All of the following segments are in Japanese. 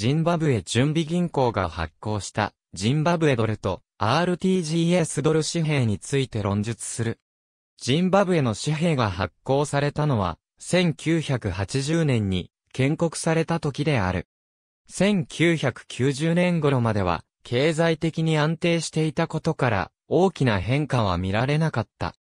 ジンバブエ準備銀行が発行したジンバブエドルと RTGS ドル紙幣について論述する。ジンバブエの紙幣が発行されたのは1980年に建国された時である。1990年頃までは経済的に安定していたことから大きな変化は見られなかった。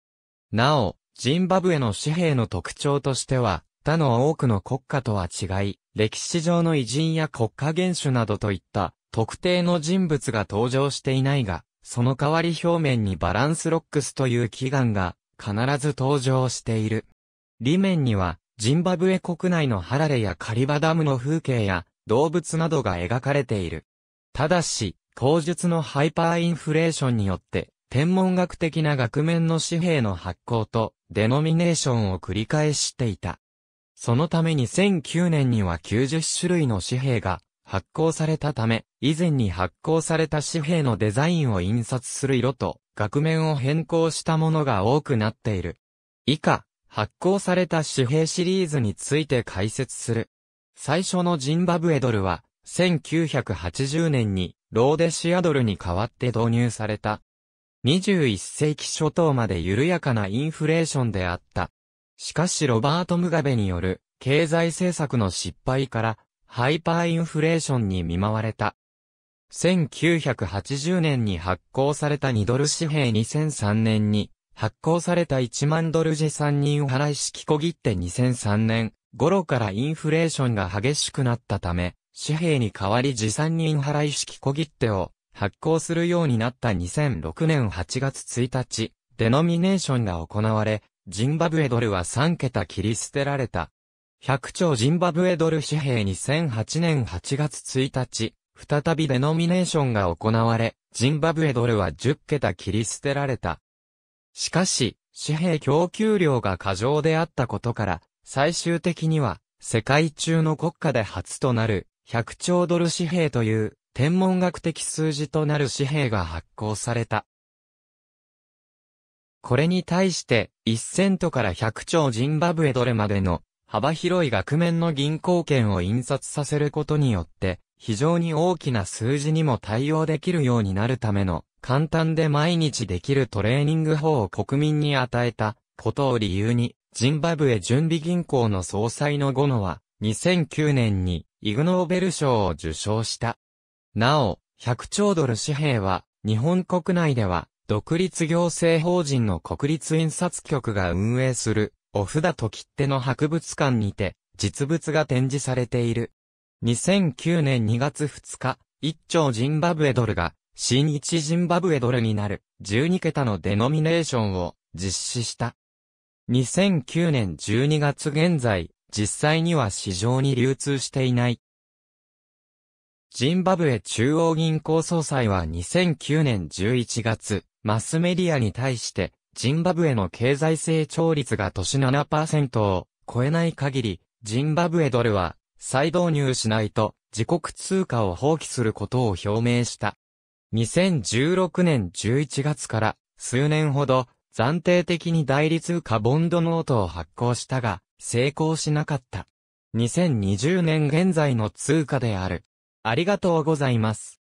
なお、ジンバブエの紙幣の特徴としては他の多くの国家とは違い、歴史上の偉人や国家元首などといった特定の人物が登場していないが、その代わり表面にバランスロックスという祈願が必ず登場している。裏面には、ジンバブエ国内のハラレやカリバダムの風景や動物などが描かれている。ただし、口述のハイパーインフレーションによって、天文学的な額面の紙幣の発行とデノミネーションを繰り返していた。そのために2009年には90種類の紙幣が発行されたため、以前に発行された紙幣のデザインを印刷する色と、額面を変更したものが多くなっている。以下、発行された紙幣シリーズについて解説する。最初のジンバブエドルは、1980年にローデシアドルに代わって導入された。21世紀初頭まで緩やかなインフレーションであった。しかしロバート・ムガベによる経済政策の失敗からハイパーインフレーションに見舞われた。1980年に発行された2ドル紙幣2003年に発行された1万ドル時参人払い式小切手2003年頃からインフレーションが激しくなったため、紙幣に代わり持参人払い式小切手を発行するようになった2006年8月1日、デノミネーションが行われ、ジンバブエドルは3桁切り捨てられた。100兆ジンバブエドル紙幣2008年8月1日、再びデノミネーションが行われ、ジンバブエドルは10桁切り捨てられた。しかし、紙幣供給量が過剰であったことから、最終的には、世界中の国家で初となる、100兆ドル紙幣という、天文学的数字となる紙幣が発行された。これに対して、1セントから100兆ジンバブエドルまでの幅広い額面の銀行券を印刷させることによって、非常に大きな数字にも対応できるようになるための、簡単で毎日できるトレーニング法を国民に与えたことを理由に、ジンバブエ準備銀行の総裁のゴノは、2009年にイグノーベル賞を受賞した。なお、100兆ドル紙幣は、日本国内では、独立行政法人の国立印刷局が運営する、お札と切手の博物館にて、実物が展示されている。2009年2月2日、1兆ジンバブエドルが、新1ジンバブエドルになる、12桁のデノミネーションを実施した。2009年12月現在、実際には市場に流通していない。ジンバブエ中央銀行総裁は2009年11月、マスメディアに対して、ジンバブエの経済成長率が年7%を超えない限り、ジンバブエドルは再導入しないと自国通貨を放棄することを表明した。2016年11月から数年ほど暫定的に代理通貨ボンドノートを発行したが成功しなかった。2020年現在の通貨である。ありがとうございます。